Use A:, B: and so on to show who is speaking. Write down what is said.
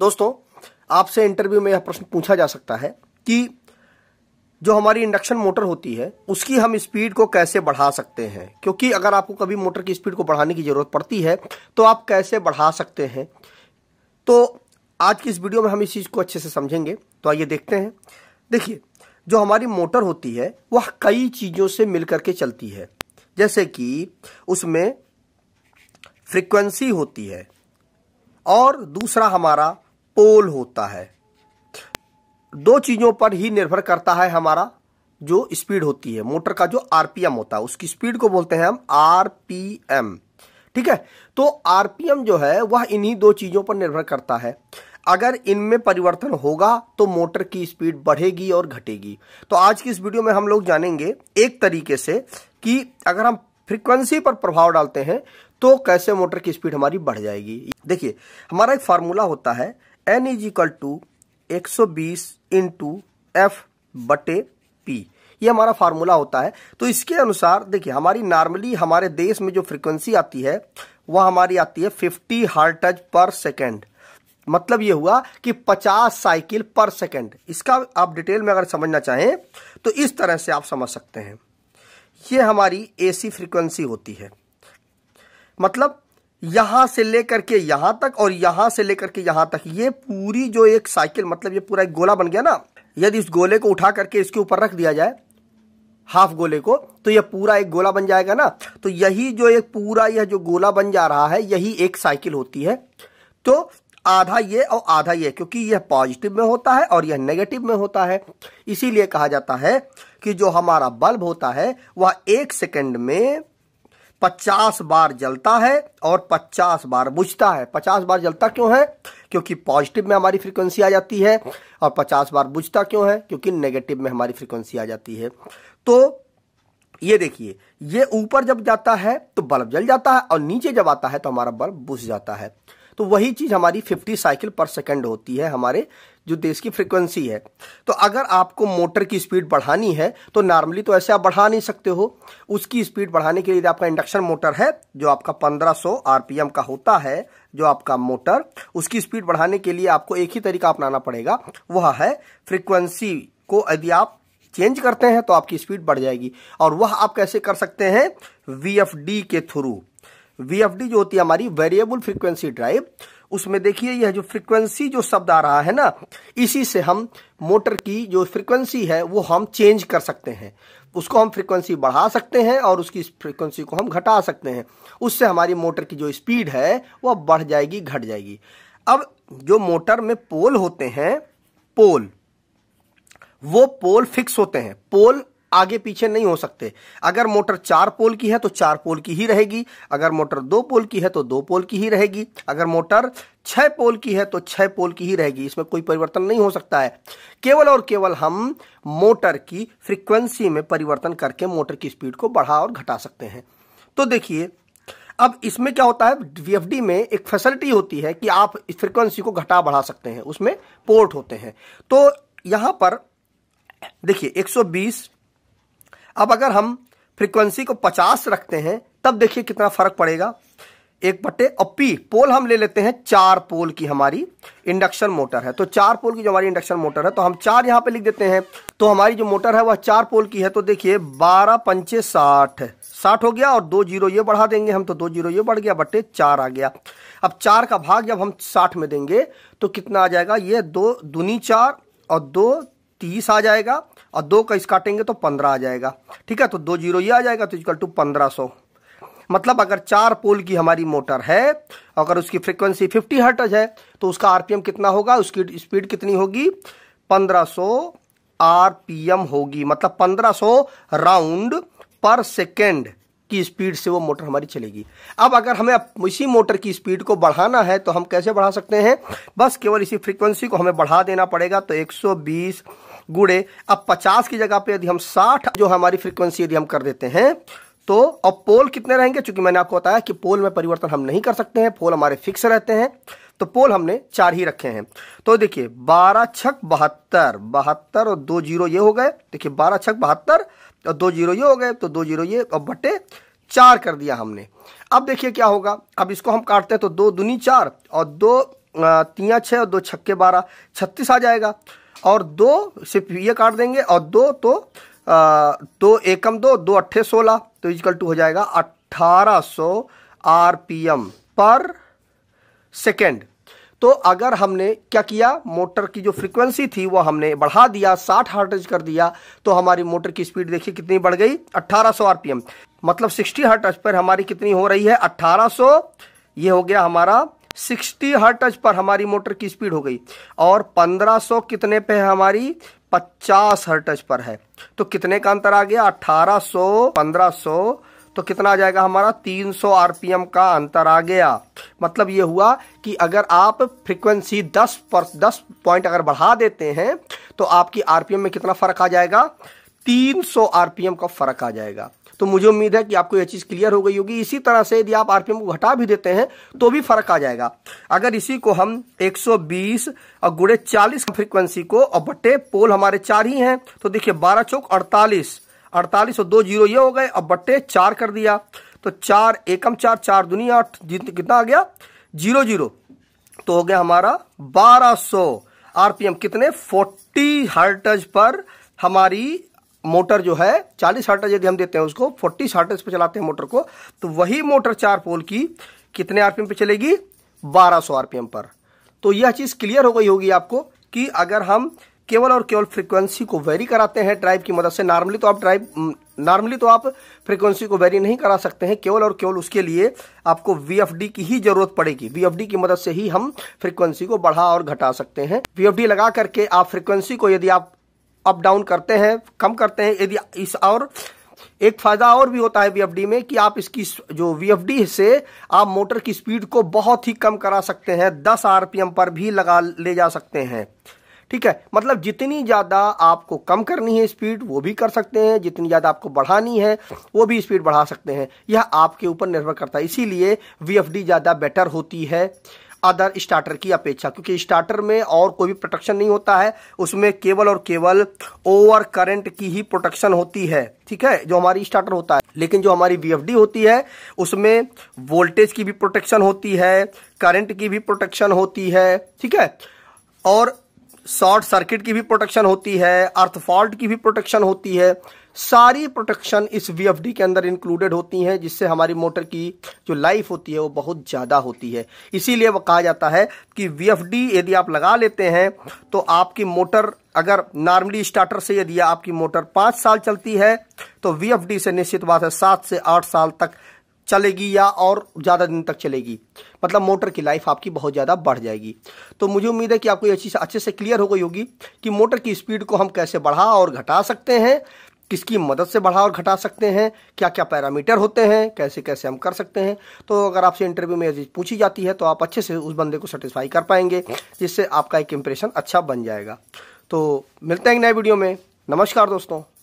A: दोस्तों आपसे इंटरव्यू में यह प्रश्न पूछा जा सकता है कि जो हमारी इंडक्शन मोटर होती है उसकी हम स्पीड को कैसे बढ़ा सकते हैं क्योंकि अगर आपको कभी मोटर की स्पीड को बढ़ाने की ज़रूरत पड़ती है तो आप कैसे बढ़ा सकते हैं तो आज की इस वीडियो में हम इस चीज़ को अच्छे से समझेंगे तो आइए देखते हैं देखिए जो हमारी मोटर होती है वह कई चीज़ों से मिल के चलती है जैसे कि उसमें फ्रिक्वेंसी होती है और दूसरा हमारा पोल होता है दो चीज़ों पर ही निर्भर करता है हमारा जो स्पीड होती है मोटर का जो आरपीएम होता है उसकी स्पीड को बोलते हैं हम आरपीएम ठीक है तो आरपीएम जो है वह इन्हीं दो चीज़ों पर निर्भर करता है अगर इनमें परिवर्तन होगा तो मोटर की स्पीड बढ़ेगी और घटेगी तो आज की इस वीडियो में हम लोग जानेंगे एक तरीके से कि अगर हम फ्रीक्वेंसी पर प्रभाव डालते हैं तो कैसे मोटर की स्पीड हमारी बढ़ जाएगी देखिए हमारा एक फार्मूला होता है एन इज इक्वल टू एक सौ बीस एफ बटे पी ये हमारा फार्मूला होता है तो इसके अनुसार देखिए हमारी नॉर्मली हमारे देश में जो फ्रीक्वेंसी आती है वह हमारी आती है 50 हार्ट टच पर सेकेंड मतलब ये हुआ कि 50 साइकिल पर सेकेंड इसका आप डिटेल में अगर समझना चाहें तो इस तरह से आप समझ सकते हैं ये हमारी एसी फ्रीक्वेंसी होती है मतलब यहां से लेकर के यहां तक और यहां से लेकर के यहां तक ये पूरी जो एक साइकिल मतलब ये पूरा एक गोला बन गया ना यदि इस गोले को उठा करके इसके ऊपर रख दिया जाए हाफ गोले को तो यह पूरा एक गोला बन जाएगा ना तो यही जो एक पूरा यह जो गोला बन जा रहा है यही एक साइकिल होती है तो आधा ये और आधा ये क्योंकि यह पॉजिटिव में होता है और यह नेगेटिव में होता है इसीलिए कहा जाता है कि जो हमारा बल्ब होता है वह एक सेकंड में पचास बार जलता है और पचास बार बुझता है पचास बार जलता क्यों है क्योंकि पॉजिटिव में हमारी फ्रीक्वेंसी आ जाती है और पचास बार बुझता क्यों है क्योंकि नेगेटिव में हमारी फ्रीक्वेंसी आ जाती है तो ये देखिए ये ऊपर जब जाता है तो बल्ब जल जाता है और नीचे जब आता है तो हमारा बल्ब बुझ जाता है तो वही चीज़ हमारी 50 साइकिल पर सेकंड होती है हमारे जो देश की फ्रीक्वेंसी है तो अगर आपको मोटर की स्पीड बढ़ानी है तो नॉर्मली तो ऐसे आप बढ़ा नहीं सकते हो उसकी स्पीड बढ़ाने के लिए आपका इंडक्शन मोटर है जो आपका 1500 आरपीएम का होता है जो आपका मोटर उसकी स्पीड बढ़ाने के लिए आपको एक ही तरीका अपनाना पड़ेगा वह है फ्रिक्वेंसी को यदि आप चेंज करते हैं तो आपकी स्पीड बढ़ जाएगी और वह आप कैसे कर सकते हैं वी के थ्रू वीएफडी जो होती है हमारी वेरिएबल फ्रीक्वेंसी ड्राइव उसमें देखिए यह जो फ्रीक्वेंसी जो शब्द आ रहा है ना इसी से हम मोटर की जो फ्रीक्वेंसी है वो हम चेंज कर सकते हैं उसको हम फ्रीक्वेंसी बढ़ा सकते हैं और उसकी फ्रीक्वेंसी को हम घटा सकते हैं उससे हमारी मोटर की जो स्पीड है वह बढ़ जाएगी घट जाएगी अब जो मोटर में पोल होते हैं पोल वो पोल फिक्स होते हैं पोल आगे पीछे नहीं हो सकते अगर मोटर चार पोल की है तो चार पोल की ही रहेगी अगर मोटर दो पोल की है तो दो पोल की ही रहेगी अगर मोटर छह पोल की है तो छह पोल की ही रहेगी इसमें कोई परिवर्तन नहीं हो सकता है केवल और केवल हम मोटर की फ्रीक्वेंसी में परिवर्तन करके मोटर की स्पीड को बढ़ा और घटा सकते हैं तो देखिए अब इसमें क्या होता है वीएफडी में एक फैसिलिटी होती है कि आप इस फ्रिक्वेंसी को घटा बढ़ा सकते हैं उसमें पोर्ट होते हैं तो यहां पर देखिए 120 अब अगर हम फ्रीक्वेंसी को 50 रखते हैं तब देखिए कितना फर्क पड़ेगा एक बट्टे और पी पोल हम ले लेते हैं चार पोल की हमारी इंडक्शन मोटर है तो चार पोल की जो हमारी इंडक्शन मोटर है तो हम चार यहां पे लिख देते हैं तो हमारी जो मोटर है वह चार पोल की है तो देखिए बारह पंचे साठ साठ हो गया और दो जीरो ये बढ़ा देंगे हम तो दो जीरो ये बढ़ गया बट्टे चार आ गया अब चार का भाग जब हम साठ में देंगे तो कितना आ जाएगा ये दो दूनी चार और दो तीस आ जाएगा और दो का इस काटेंगे तो पंद्रह आ जाएगा ठीक है तो दो जीरो ये आ जाएगा तो इजकल टू पंद्रह सौ मतलब अगर चार पोल की हमारी मोटर है अगर उसकी फ्रिक्वेंसी फिफ्टी हर्टज है तो उसका आरपीएम कितना होगा उसकी स्पीड कितनी होगी पंद्रह सौ आरपीएम होगी मतलब पंद्रह राउंड पर सेकेंड की स्पीड से वो मोटर हमारी चलेगी अब अगर हमें इसी मोटर की स्पीड को बढ़ाना है तो हम कैसे बढ़ा सकते हैं बस केवल इसी फ्रीक्वेंसी को हमें बढ़ा देना पड़ेगा तो गुड़े अब पचास की जगह पे यदि हम साठ जो हमारी फ्रिक्वेंसी यदि हम कर देते हैं तो अब पोल कितने रहेंगे चूंकि मैंने आपको बताया कि पोल में परिवर्तन हम नहीं कर सकते हैं पोल हमारे फिक्स रहते हैं तो पोल हमने चार ही रखे हैं तो देखिए बारह छक बहत्तर बहत्तर और दो जीरो ये हो गए देखिए बारह छक बहत्तर और दो जीरो ये हो गए तो दो जीरो ये और बटे चार कर दिया हमने अब देखिए क्या होगा अब इसको हम काटते हैं तो दो दुनी चार और दो तिया छः और दो छक्के बारह छत्तीस आ जाएगा और दो सिर्फ ये काट देंगे और दो तो आ, दो एकम दो दो अट्ठे सोलह तो इजकल टू हो जाएगा अट्ठारह सौ आर पी एम पर सेकेंड तो अगर हमने क्या किया मोटर की जो फ्रीक्वेंसी थी वो हमने बढ़ा दिया साठ हर्टज कर दिया तो हमारी मोटर की स्पीड देखिए कितनी बढ़ गई 1800 आरपीएम मतलब 60 हर्टज पर हमारी कितनी हो रही है 1800 ये हो गया हमारा हर हर्टज पर हमारी मोटर की स्पीड हो गई और पंद्रह सौ कितने पे है हमारी हर हर्टज पर है तो कितने का अंतर आ गया अठारह पंद्रह सौ तो कितना आ जाएगा हमारा 300 आरपीएम का अंतर आ गया मतलब ये हुआ कि अगर आप फ्रीक्वेंसी 10 पर 10 पॉइंट अगर बढ़ा देते हैं तो आपकी आरपीएम में कितना फर्क आ जाएगा 300 आरपीएम का फर्क आ जाएगा तो मुझे उम्मीद है कि आपको यह चीज़ क्लियर हो गई होगी इसी तरह से यदि आप आरपीएम को घटा भी देते हैं तो भी फर्क आ जाएगा अगर इसी को हम 120 और गुड़े चालीस फ्रिक्वेंसी को और बटे पोल हमारे चार ही हैं तो देखिए बारह चौक अड़तालीस अड़तालीस और दो जीरो ये हो गए और बट्टे चार कर दिया तो चार एकम चार चार दुनिया आठ कितना आ गया जीरो जीरो तो हो गया हमारा बारह सौ आरपीएम कितने फोर्टी हर्टज पर हमारी मोटर जो है चालीस हार्टेज यदि हम देते हैं उसको फोर्टी हार्टेज पे चलाते हैं मोटर को तो वही मोटर चार पोल की कितने आरपीएम पे चलेगी 1200 आरपीएम पर तो यह चीज क्लियर हो गई होगी आपको कि अगर हम केवल और केवल फ्रीक्वेंसी को वेरी कराते हैं ड्राइव की मदद से नॉर्मली तो आप ड्राइव नॉर्मली तो आप फ्रीक्वेंसी को वेरी नहीं करा सकते हैं केवल और केवल उसके लिए आपको वी की ही जरूरत पड़ेगी वी की मदद से ही हम फ्रीक्वेंसी को बढ़ा और घटा सकते हैं वी लगा करके आप फ्रीक्वेंसी को यदि आप अप डाउन करते हैं कम करते हैं यदि इस और एक फायदा और भी होता है वीएफडी में कि आप इसकी जो वीएफडी से आप मोटर की स्पीड को बहुत ही कम करा सकते हैं दस आरपीएम पर भी लगा ले जा सकते हैं ठीक है मतलब जितनी ज़्यादा आपको कम करनी है स्पीड वो भी कर सकते हैं जितनी ज़्यादा आपको बढ़ानी है वो भी स्पीड बढ़ा सकते हैं यह आपके ऊपर निर्भर करता है इसीलिए वी ज़्यादा बेटर होती है अदर स्टार्टर की अपेक्षा क्योंकि स्टार्टर में और कोई भी प्रोटेक्शन नहीं होता है उसमें केवल और केवल ओवर करंट की ही प्रोटेक्शन होती है ठीक है जो हमारी स्टार्टर होता है लेकिन जो हमारी वी होती है उसमें वोल्टेज की भी प्रोटेक्शन होती है करंट की भी प्रोटेक्शन होती है ठीक है और शॉर्ट सर्किट की भी प्रोटेक्शन होती है अर्थ फॉल्ट की भी प्रोटेक्शन होती है सारी प्रोटेक्शन इस वी के अंदर इंक्लूडेड होती हैं जिससे हमारी मोटर की जो लाइफ होती है वो बहुत ज़्यादा होती है इसीलिए वो कहा जाता है कि वी यदि आप लगा लेते हैं तो आपकी मोटर अगर नॉर्मली स्टार्टर से यदि आपकी मोटर पाँच साल चलती है तो वी से निश्चित बात है सात से आठ साल तक चलेगी या और ज़्यादा दिन तक चलेगी मतलब मोटर की लाइफ आपकी बहुत ज़्यादा बढ़ जाएगी तो मुझे उम्मीद है कि आपको ये से अच्छे से क्लियर हो गई होगी कि मोटर की स्पीड को हम कैसे बढ़ा और घटा सकते हैं किसकी मदद से बढ़ा और घटा सकते हैं क्या क्या पैरामीटर होते हैं कैसे कैसे हम कर सकते हैं तो अगर आपसे इंटरव्यू में ये चीज़ पूछी जाती है तो आप अच्छे से उस बंदे को सेटिस्फाई कर पाएंगे जिससे आपका एक इम्प्रेशन अच्छा बन जाएगा तो मिलते हैं एक नए वीडियो में नमस्कार दोस्तों